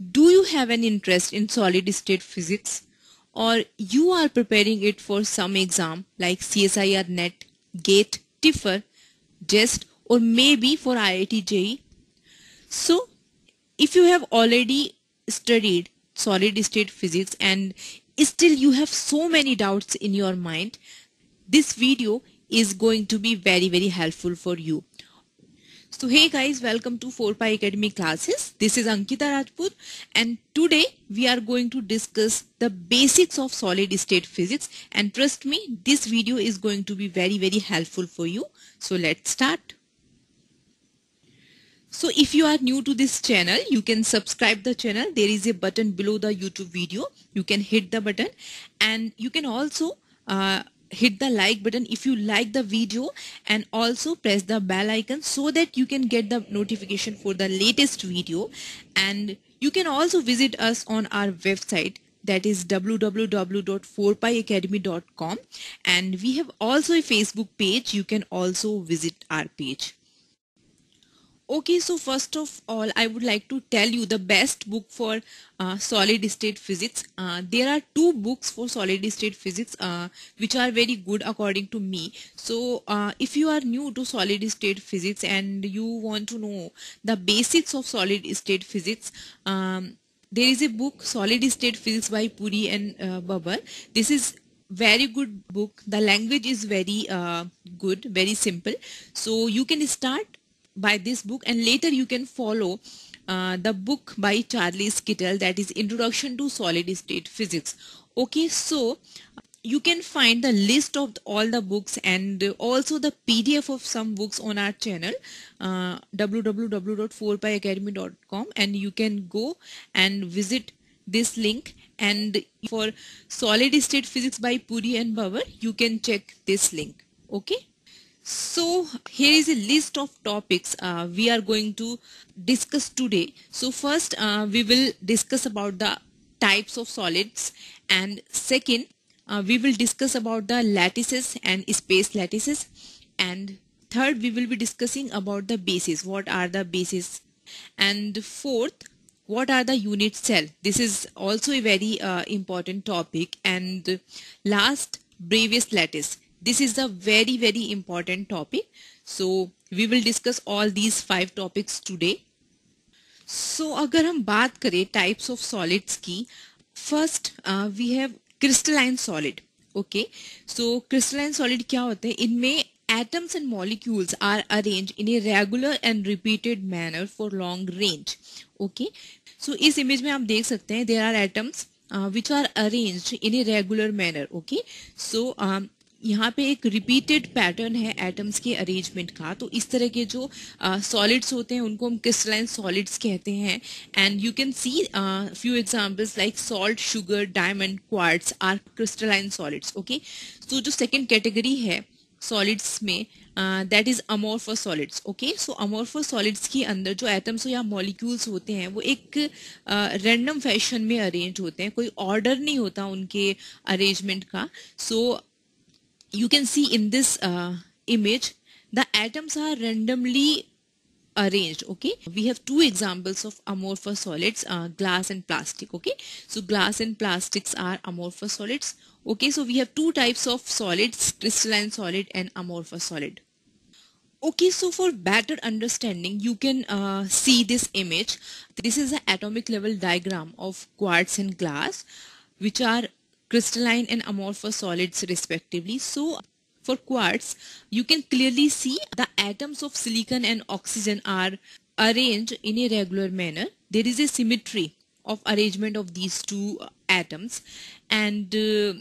do you have an interest in solid state physics or you are preparing it for some exam like CSIR NET, GATE, TIFER, JEST, or maybe for IIT JE. So if you have already studied solid state physics and still you have so many doubts in your mind, this video is going to be very very helpful for you. So hey guys, welcome to 4Pi Academy classes. This is Ankita Rajput and today we are going to discuss the basics of solid state physics and trust me, this video is going to be very very helpful for you. So let's start. So if you are new to this channel, you can subscribe the channel. There is a button below the YouTube video. You can hit the button and you can also uh, hit the like button if you like the video and also press the bell icon so that you can get the notification for the latest video and you can also visit us on our website that is www.4piacademy.com and we have also a Facebook page you can also visit our page Okay, so first of all, I would like to tell you the best book for uh, solid state physics. Uh, there are two books for solid state physics uh, which are very good according to me. So uh, if you are new to solid state physics and you want to know the basics of solid state physics, um, there is a book Solid State Physics by Puri and uh, Babar. This is very good book the language is very uh, good very simple so you can start by this book and later you can follow uh, the book by Charlie Skittle that is Introduction to Solid State Physics. Okay, so you can find the list of all the books and also the PDF of some books on our channel uh, www.4piacademy.com and you can go and visit this link and for solid state physics by Puri and Bauer you can check this link okay so here is a list of topics uh, we are going to discuss today so first uh, we will discuss about the types of solids and second uh, we will discuss about the lattices and space lattices and third we will be discussing about the bases what are the bases and fourth what are the unit cell this is also a very uh, important topic and last brevis lattice this is a very very important topic so we will discuss all these five topics today so agar hum baat kare types of solids ki first uh, we have crystalline solid okay so crystalline solid क्या होते हैं इनमें atoms and molecules are arranged in a regular and repeated manner for long range okay so is image mein aap dekh sakte hain there are atoms uh, which are arranged in a regular manner okay so um, यहाँ पे एक repeated pattern है atoms के arrangement का तो इस तरह के जो सॉलिड्स uh, होते हैं उनको हम क्रिस्टलाइन सॉलिड्स कहते हैं and you can see few examples like salt sugar diamond quartz are crystalline solids okay so जो सेकेंड कैटेगरी है सॉलिड्स में that is amorphous solids okay so amorphous solids के अंदर जो एटम्स या मॉलिक्यूल्स होते हैं वो एक रैंडम uh, फैशन में अरेंज होते हैं कोई ऑर्डर नहीं होता उनके अरेंजमेंट का so so, you can see in this uh, image the atoms are randomly arranged okay we have two examples of amorphous solids uh, glass and plastic okay so glass and plastics are amorphous solids okay so we have two types of solids crystalline solid and amorphous solid okay so for better understanding you can uh, see this image this is an atomic level diagram of quartz and glass which are crystalline and amorphous solids respectively. So for quartz, you can clearly see the atoms of silicon and oxygen are arranged in a regular manner. There is a symmetry of arrangement of these two uh, atoms and uh,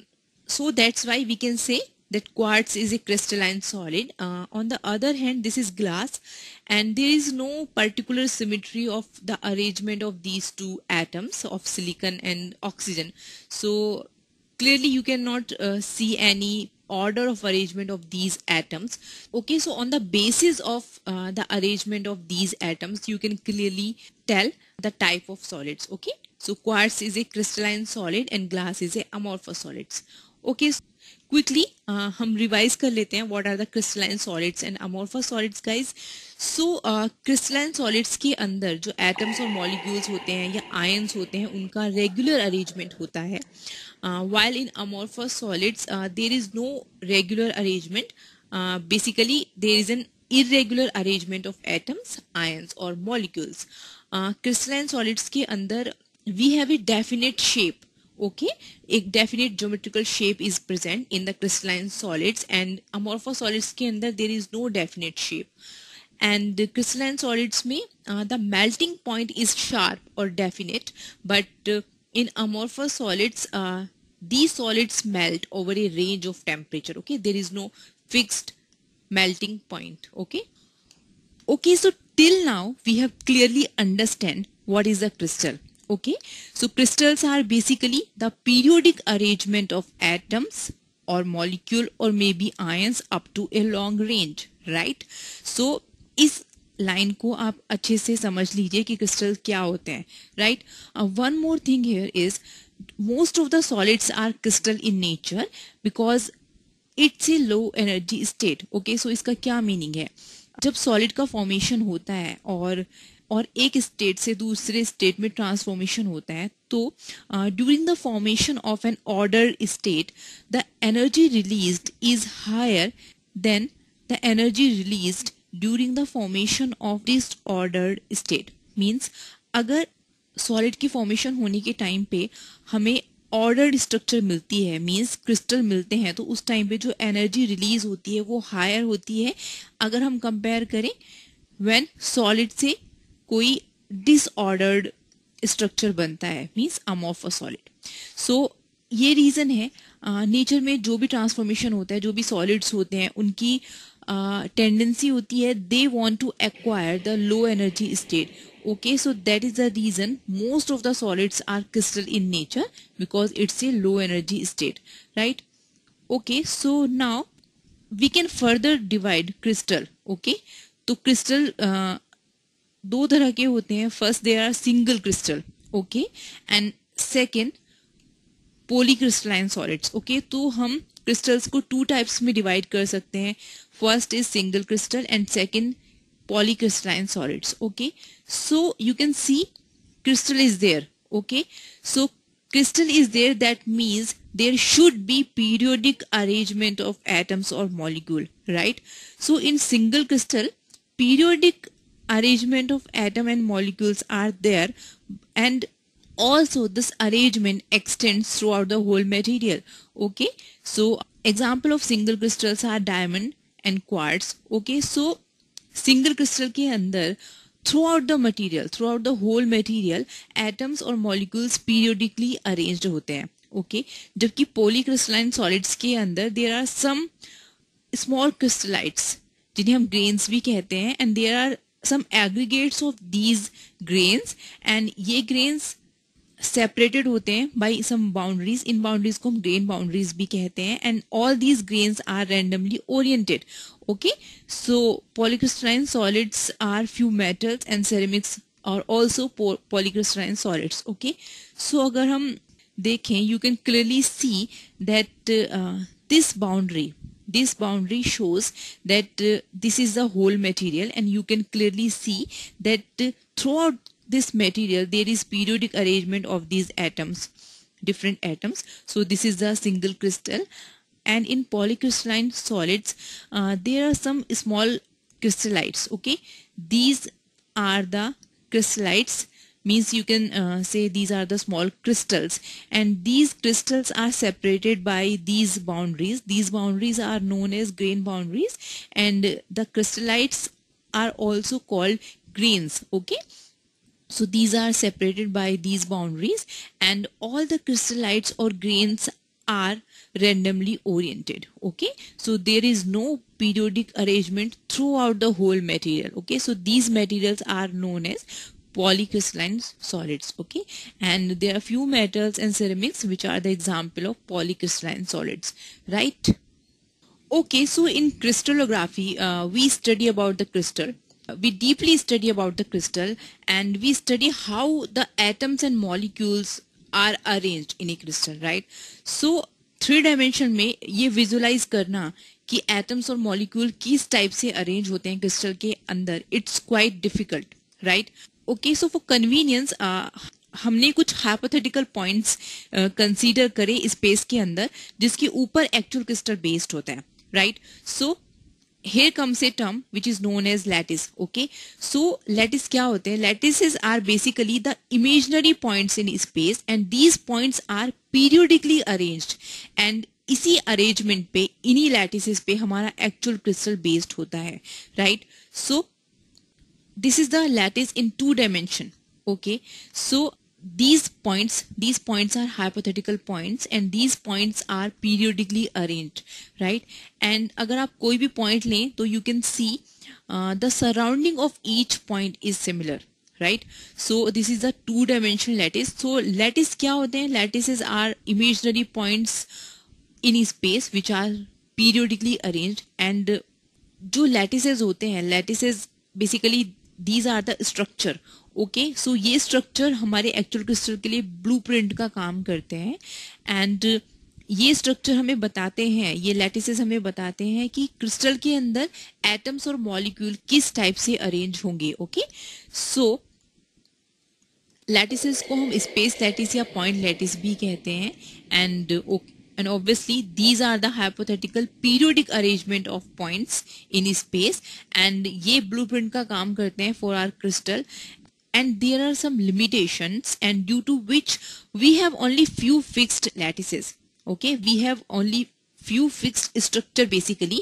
so that's why we can say that quartz is a crystalline solid. Uh, on the other hand, this is glass and there is no particular symmetry of the arrangement of these two atoms of silicon and oxygen. So clearly you cannot uh, see any order of arrangement of these atoms okay so on the basis of uh, the arrangement of these atoms you can clearly tell the type of solids okay so quartz is a crystalline solid and glass is a amorphous solids okay so quickly uh, हम revise कर लेते हैं what are the crystalline solids and amorphous solids guys so crystalline solids के अंदर जो atoms और molecules होते हैं या आयन्स होते हैं उनका रेगुलर अरेंजमेंट होता है while in amorphous solids there is no regular arrangement basically there is an irregular arrangement of atoms ions और मॉलिक्यूल्स क्रिस्टलाइन सॉलिड्स के अंदर we have a definite shape okay a definite geometrical shape is present in the crystalline solids and amorphous solids के अंदर there is no definite shape and the crystalline solids me uh, the melting point is sharp or definite but uh, in amorphous solids uh, these solids melt over a range of temperature okay there is no fixed melting point okay okay so till now we have clearly understand what is a crystal okay so crystals are basically the periodic arrangement of atoms or molecule or maybe ions up to a long range right so इस line को आप अच्छे से समझ लीजिए कि crystal क्या होते हैं right one more thing here is most of the solids are crystal in nature because it's a low energy state okay so इसका क्या मीनिंग है जब सॉलिड का फॉर्मेशन होता है और और एक स्टेट से दूसरे स्टेट में ट्रांसफॉर्मेशन होता है तो during the formation of an order state the energy release is higher than the energy release during the formation of order state means अगर सॉलिड की फॉर्मेशन होने के टाइम पे हमें ऑर्डर्ड स्ट्रक्चर मिलती है मीन्स क्रिस्टल मिलते हैं तो उस टाइम पे जो एनर्जी रिलीज होती है वो हायर होती है अगर हम कंपेयर करें व्हेन सॉलिड से कोई डिसऑर्डर्ड स्ट्रक्चर बनता है means um of a solid so ये रीजन है नेचर में जो भी ट्रांसफॉर्मेशन होता है जो भी सॉलिड्स होते हैं उनकी टेंडेंसी होती है they want to acquire the low energy state okay so that is the reason most of the solids are crystal in nature because it's a low energy state right okay so now we can further divide crystal okay तो crystal दो तरह के होते हैं first there are single crystal okay and second poly crystalline solids okay तो हम crystals को two types में डिवाइड कर सकते हैं first is single crystal and second poly crystalline solids okay so you can see crystal is there okay so crystal is there that means there should be periodic arrangement of atoms और molecule right so in single crystal periodic arrangement of atom and molecules are there and also this arrangement extends throughout the whole material okay so example of single crystals are diamond and quartz okay so single crystal ke andar throughout the material throughout the whole material atoms or molecules periodically arranged hote hain okay? jabki polycrystalline solids ke andar there are some small crystallites jinhe hum grains bhi kehte hain and there are some aggregates of these grains and ये grains separated होते हैं by some boundaries इन boundaries को हम grain boundaries भी कहते हैं and all these grains are randomly oriented okay so polycrystalline solids are few metals and ceramics और also polycrystalline solids okay so अगर हम देखें you can clearly see that this boundary this boundary shows that uh, this is the whole material and you can clearly see that uh, throughout this material there is periodic arrangement of these atoms different atoms so this is the single crystal and in polycrystalline solids uh, there are some small crystallites okay these are the crystallites means you can uh, say these are the small crystals and these crystals are separated by these boundaries these boundaries are known as grain boundaries and the crystallites are also called grains okay so these are separated by these boundaries and all the crystallites or grains are randomly oriented okay so there is no periodic arrangement throughout the whole material okay so these materials are known as polycrystalline solids okay and there are few metals and ceramics which are the example of polycrystalline solids right okay so in crystallography uh, we study about the crystal we deeply study about the crystal and we study how the atoms and molecules are arranged in a crystal right so three dimension में ये visualise करना कि atoms और molecule किस type से arrange होते हैं crystal के अंदर it's quite difficult right okay so for convenience हमने कुछ हाइपोथेटिकल पॉइंट्स कंसीडर करे स्पेस के अंदर जिसके ऊपर एक्चुअल क्रिस्टल बेस्ड होता है right so here comes a term which is known as lattice okay so lattice क्या होते हैं lattices are basically the imaginary point in space and these point are periodically arrange and इसी arrangement पे इन्हीं lattice पे हमारा actual crystal based होता है right so this is the lattice in two dimension okay so these points these points are hypothetical points and these points are periodically arranged right and agar aap koi bhi point le to you can see uh, the surrounding of each point is similar right so this is a two dimensional lattice so lattice kya hote hain lattices are imaginary points in a space which are periodically arranged and uh, जो lattices होते हैं lattices basically these are the structure okay okay, so so ये structure हमारे actual crystal के लिए blueprint का काम करते हैं एंड uh, ये स्ट्रक्चर हमें बताते हैं ये लैटिसेस हमें बताते हैं कि क्रिस्टल के अंदर एटम्स और मॉलिक्यूल किस टाइप से अरेंज होंगे ओके सो लैटिसेस को हम स्पेस लैटिस या पॉइंट लैटिस भी कहते हैं and okay uh, and obviously these are the hypothetical periodic arrangement of points in space and ये blueprint का काम करते हैं for our crystal and there are some limitations and due to which we have only few fixed lattices okay we have only few fixed structure basically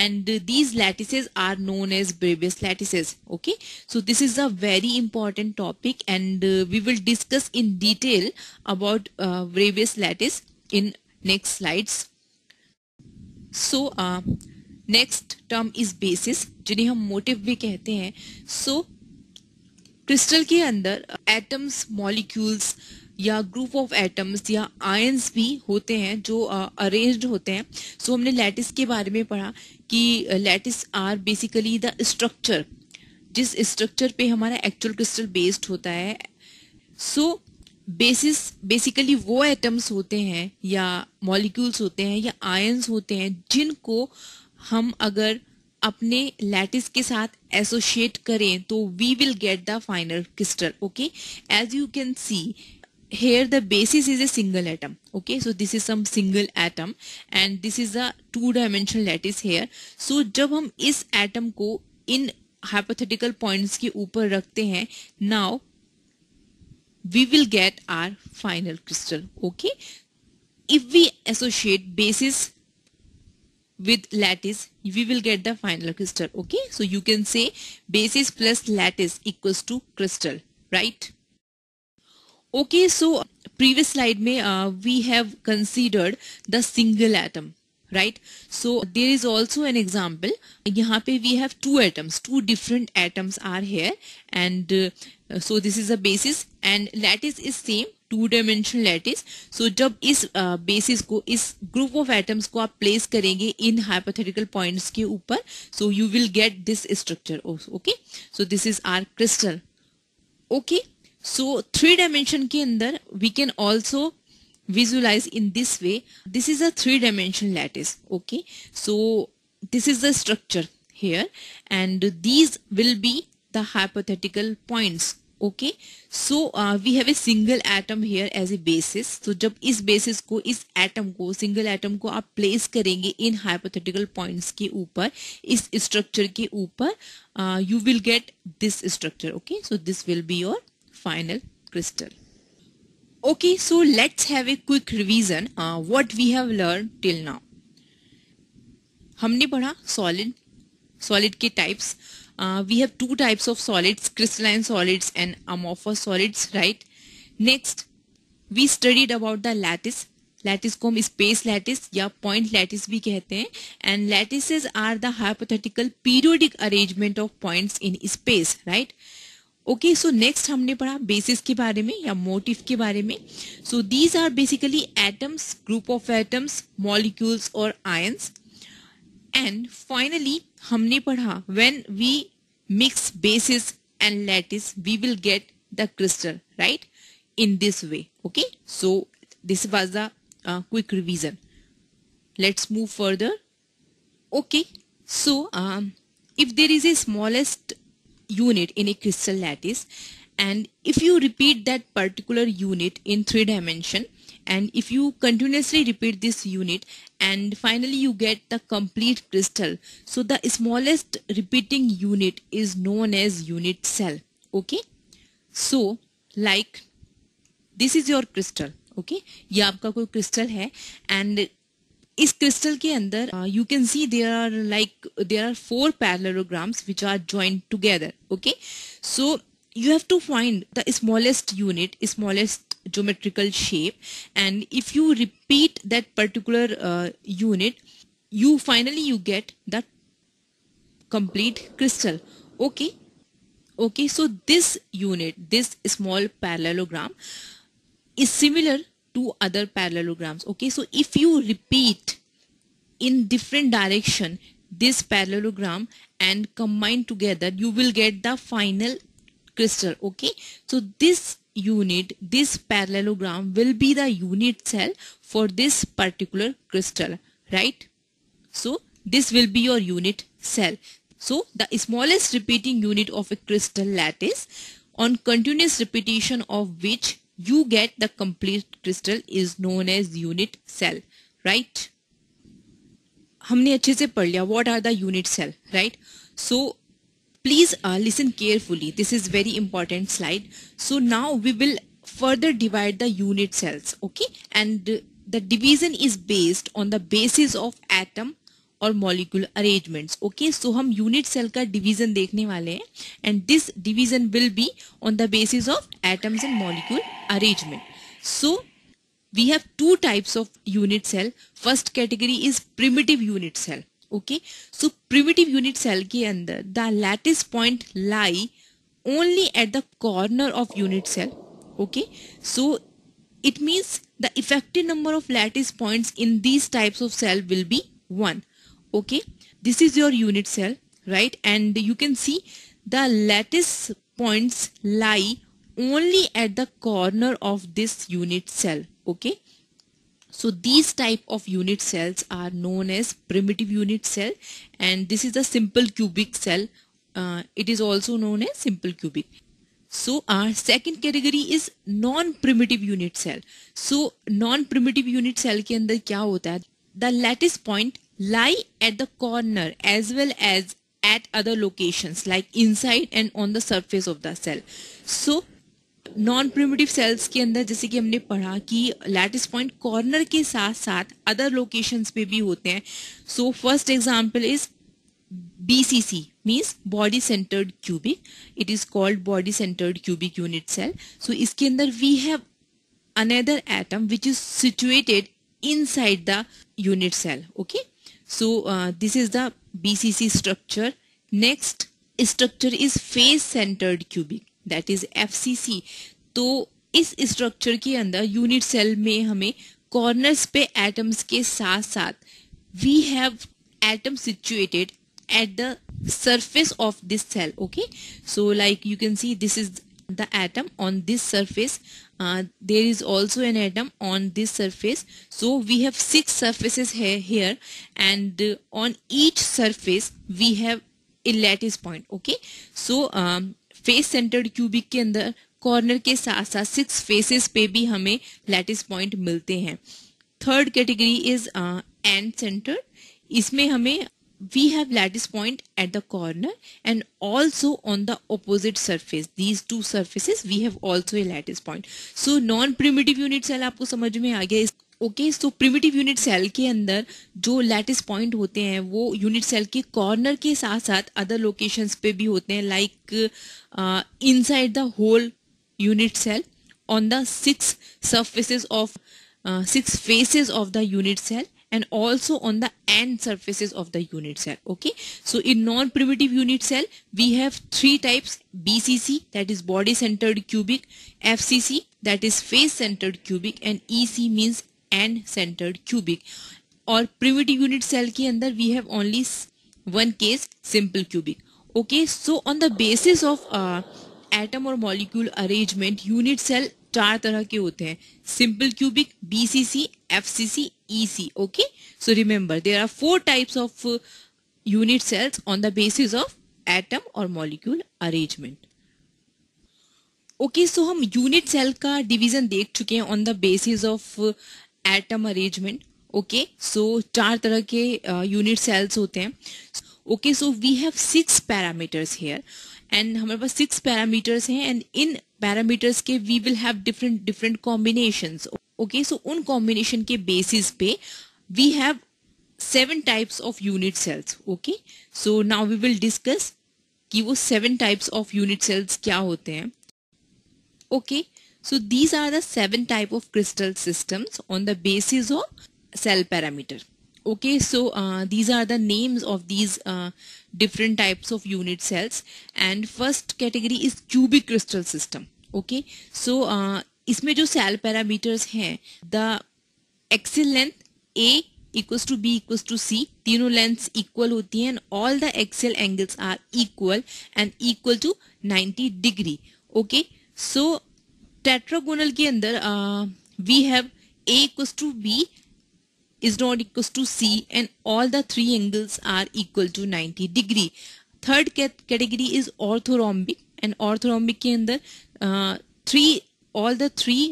and these lattices are known as Brevis lattices okay so this is a very important topic and uh, we will discuss in detail about uh, Brevis lattice in Next slides. So uh, next term is basis जिन्हें हम motive भी कहते हैं. So crystal के अंदर atoms uh, molecules या group of atoms या ions भी होते हैं जो अरेंज्ड uh, होते हैं सो so, हमने लैटिस के बारे में पढ़ा कि lattice are basically the structure जिस स्ट्रक्चर पे हमारा एक्चुअल क्रिस्टल बेस्ड होता है सो बेसिस बेसिकली वो एटम्स होते हैं या मॉलिक्यूल्स होते हैं या आयन्स होते हैं जिनको हम अगर अपने लैटिस के साथ एसोशिएट करें तो we will get the final crystal okay as you can see here the basis is a single atom okay so this is some single atom and this is a two dimensional lattice here so जब हम इस atom को इन hypothetical points के ऊपर रखते हैं now we will get our final crystal. Okay. If we associate basis with lattice, we will get the final crystal. Okay. So you can say basis plus lattice equals to crystal. Right. Okay. So previous slide may uh, we have considered the single atom. Right. So there is also an example. Here we have two atoms. Two different atoms are here and uh, so this is a basis and lattice is same two dimension lattice so जब इस basis uh, को इस group of atoms को आप place करेंगे इन hypothetical points के ऊपर so you will get this structure okay so this is our crystal okay so three dimension के अंदर we can also visualize in this way this is a three dimension lattice okay so this is the structure here and these will be the hypothetical points okay so we have a single atom here as a basis तो जब इस basis को इस atom को single atom को आप place करेंगे इन hypothetical points के ऊपर इस स्ट्रक्चर के ऊपर you will get this structure okay so this will be your final crystal okay so let's have a quick revision uh, we have learn till now हमने पढ़ा सॉलिड सॉलिड के types Uh, we have two types of solids, crystalline solids and amorphous solids, right? Next, we studied about the lattice. Lattice को हम space lattice या point lattice भी कहते हैं and lattices are the hypothetical periodic arrangement of points in space right okay so next हमने पढ़ा basis के बारे में या मोटिव के बारे में so these are basically atoms group of atoms molecules और आयन्स And finally, हमने पढ़ा when we mix basis and lattice we will get the crystal right in this way okay so this was the uh, quick revision let's move further okay so um, if there is a smallest unit in a crystal lattice and if you repeat that particular unit in three dimension and if you continuously repeat this unit and finally you get the complete crystal so the smallest repeating unit is known as unit cell okay so like this is your crystal okay ये आपका कोई crystal है and इस crystal के अंदर you can see there are like there are four parallelograms which are joint together okay so you have to find the smallest unit smallest geometrical shape and if you repeat that particular uh, unit you finally you get that complete crystal okay okay so this unit this small parallelogram is similar to other parallelograms okay so if you repeat in different direction this parallelogram and combine together you will get the final crystal okay so this unit this parallelogram will be the unit cell for this particular crystal right so this will be your unit cell so the smallest repeating unit of a crystal lattice on continuous repetition of which you get the complete crystal is known as unit cell right हमने अच्छे से पढ़ लिया What are the unit cell, right? So Please uh, listen carefully. This is very important slide. So now we will further divide the unit cells. Okay. And the division is based on the basis of atom or molecule arrangements, okay? So हम unit unit cell division. देखने वाले हैं and this division will be on the basis of atoms and molecule arrangement we have two types of unit cell. First category is primitive unit cell okay so primitive unit cell के अंदर the lattice point lie only at the corner of unit cell okay so it means the effective number of lattice point in these types of cell will be one okay this is your unit cell right and you can see the lattice point lie only at the corner of this unit cell okay So these type of unit cells are known as primitive unit cell and this is the simple cubic cell. Uh, it is also known as simple cubic. So our second category is non-primitive unit cell. So non-primitive unit cell के अंदर क्या होता है The lattice point lie at the corner as well as at other locations like inside and on the surface of the cell. So non primitive cells के अंदर जैसे कि हमने पढ़ा कि लैटिस पॉइंट कॉर्नर के साथ साथ अदर लोकेशंस पे भी होते हैं so first example is BCC means body centred cubic it is called body centred cubic unit cell so इसके अंदर we have another atom which is situated inside the unit cell okay so this is the B structure next structure is face centred cubic that is F तो इस structure के अंदर unit cell में हमें corners पे atoms के साथ साथ we have atom situated at the surface of this cell okay so like you can see this is the atom on this surface there is also an atom on this surface so we have six surfaces here and on each surface we have a lattice point okay so face centred cubic के अंदर corner के साथ साथ six faces पे भी हमें lattice point मिलते हैं third category is end centred इसमें हमें we have lattice point at the corner and also on the opposite surface these two surfaces we have also a lattice point so non primitive unit cell aapko samajh mein aa gaya okay so primitive unit cell के अंदर जो lattice point होते हैं वो unit cell के corner के साथ साथ अदर लोकेशंस पे भी होते हैं like inside the whole unit cell on the six surfaces of six faces of the unit cell and also on the end surfaces of the unit cell okay so in non primitive unit cell we have three types B C C that is body centred cubic F C C that is face centred cubic and E C means end centred cubic और primitive unit cell के अंदर we have only one case simple cubic okay so on the basis of atom और molecule arrangement unit cell चार तरह के होते हैं simple cubic BCC FCC EC okay so remember there are four types of unit cells on the basis of atom और molecule arrangement okay so हम unit cell का division देख चुके हैं on the basis of atom arrangement okay so चार तरह के unit uh, cells होते हैं okay so we have six parameters here and हमारे पास सिक्स पैरामीटर्स हैं एंड इन पैरामीटर्स के we will have different different combination okay so उन कॉम्बिनेशन के बेसिस पे we have seven types of unit cells okay so now we will discuss कि वो seven types of unit cells क्या होते हैं okay okay, So these are the seven type of crystal systems on the basis of cell parameter. Okay, so uh, these are the names of these uh, different types of unit cells and first category is cubic crystal system. Okay, so uh, isme jo cell parameters hain the axial length a equals to b equals to c tino lengths equal hoti hain all the axial angles are equal and equal to to 90 degree okay so tetragonal के अंदर we have a equals to b is not equals to c and all the three angles are equal to 90 degree third category is orthorhombic and orthorhombic के अंदर three all the three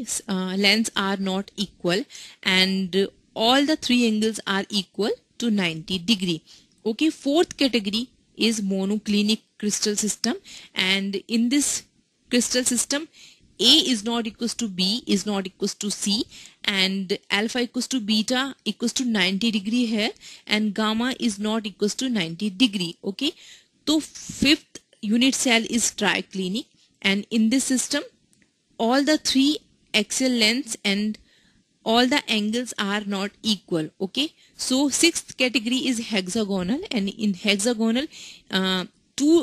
lengths are not equal and all the three angles are equal to 90 degree okay fourth category is monoclinic crystal system and in this crystal system a is not equals to B is not equals to C and alpha equals to beta equals to 90 degree here, and gamma is not equals to 90 degree okay so fifth unit cell is triclinic and in this system all the three axial lengths and all the angles are not equal okay so sixth category is hexagonal and in hexagonal uh, two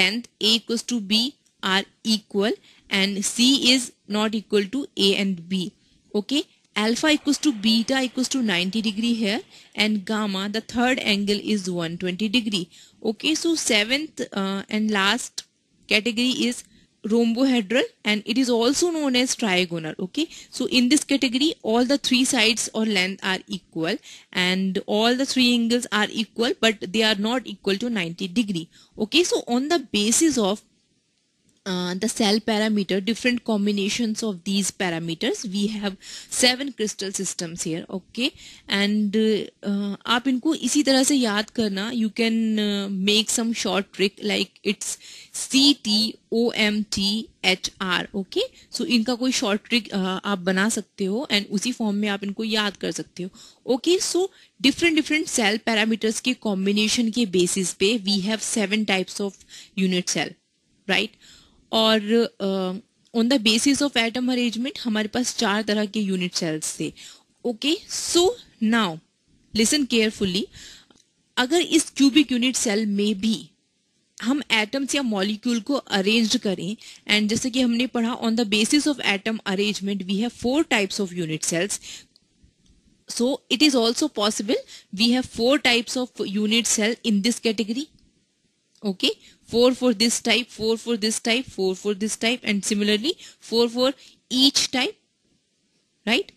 length a equals to b are equal and C is not equal to A and B. Okay. Alpha equals to beta equals to 90 degree here and gamma the third angle is 120 degree. Okay. So seventh uh, and last category is rhombohedral and it is also known as trigonal okay so in this category all the three sides or length are equal and all the three angles are equal but they are not equal to 90 degree okay so on the basis of uh, the cell parameter different combinations of these parameters we have seven crystal systems here okay and uh, आप इनको इसी तरह से याद करना you can uh, make some short trick like it's C T O M T H R okay so inka koi short trick uh, aap bana sakte ho and usi form mein aap inko yaad kar sakte ho okay so different different cell parameters ke combination ke basis pe we have seven types of unit cell right और on the basis of atom arrangement हमारे पास चार तरह के unit cells थे okay so now listen carefully अगर इस cubic unit cell में भी हम एटम्स या मॉलिक्यूल को अरेंज करें एंड जैसे कि हमने पढ़ा on the basis of atom arrangement we have four types of unit cells so it is also possible we have four types of unit cell in this category okay four for this type, four for this type, four for this type and similarly four for each type, right?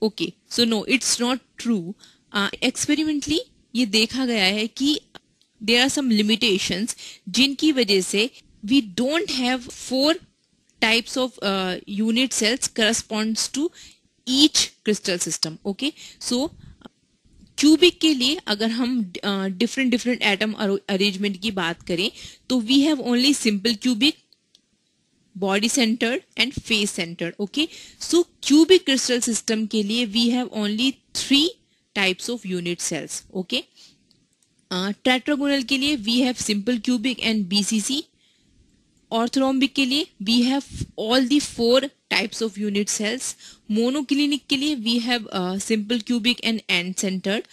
Okay, so no, it's not true. uh, Experimentally ये देखा गया है कि there are some limitations जिनकी वजह से we don't have four types of uh, unit cells corresponds to each crystal system. Okay, so cubic के लिए अगर हम डिफरेंट डिफरेंट एटम अरेंजमेंट की बात करें तो we have only simple cubic body centred and face centred okay so cubic crystal system के लिए we have only three types of unit cells okay tetragonal के लिए we have simple cubic and BCC orthorhombic we have all the four types of unit cells monoclinic के लिए we have uh, simple cubic and end centered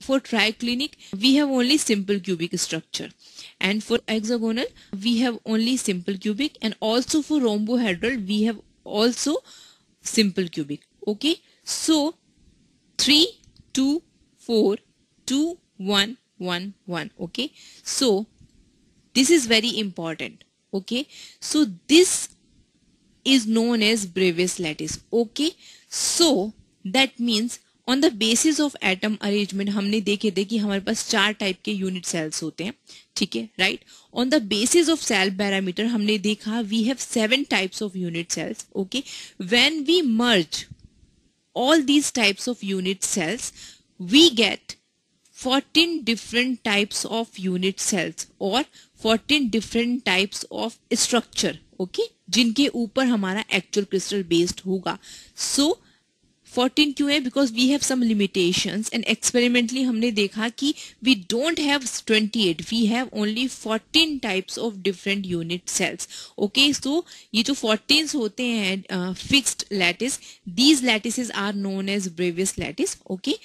for triclinic we have only simple cubic structure and for hexagonal we have only simple cubic and also for rhombohedral we have also simple cubic okay so 3 2 4 2 1 1 1 okay so this is very important okay so this is known as brevis lattice okay so that means on the basis of atom arrangement हमने देखे थे कि हमारे पास चार type के unit sales होते हैं ठीक है right on the basis of cell parameter हमने देखा we have seven types of unit cells okay when we merge all these types of unit cells we get 14 different types of unit cells और fourteen different types of structure okay जिनके ऊपर हमारा actual crystal based होगा सो so, 14 क्यों है because we have some limitations and experimentally हमने देखा कि we don't have 28 we have only 14 types of different unit cells okay so ये जो फोर्टीन होते हैं fixed lattice these lattice are known as Bravais lattice okay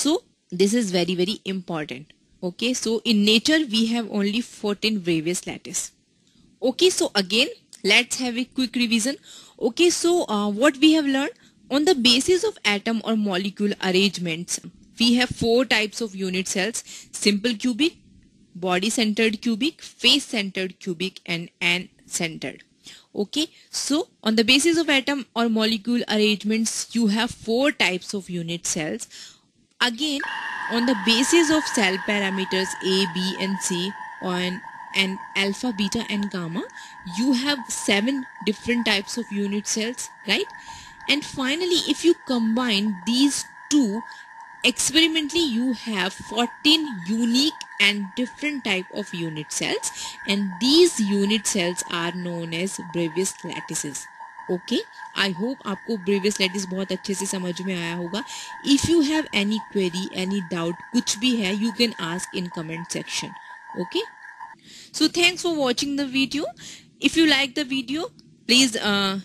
so this is very very important okay so in nature we have only 14 various lattice okay so again let's have a quick revision okay so uh, what we have learned on the basis of atom or molecule arrangements we have four types of unit cells simple cubic body centered cubic face centered cubic and an centered okay so on the basis of atom or molecule arrangements you have four types of unit cells Again, on the basis of cell parameters A, B and C on and alpha, beta and gamma, you have seven different types of unit cells, right? And finally, if you combine these two, experimentally you have 14 unique and different type of unit cells and these unit cells are known as brevis lattices okay I hope आपको Bravais lettuce बहुत अच्छे से समझ में आया होगा if you have any query any doubt कुछ भी है you can ask in comment section okay so thanks for watching the video if you like the video please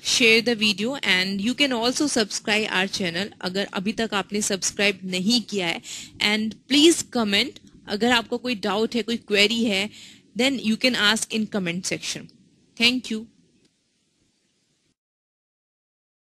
share the video and you can also subscribe our channel अगर अभी तक आपने subscribe नहीं किया है एंड प्लीज़ कमेंट अगर आपका कोई डाउट है कोई क्वेरी है then you can ask in comment section thank you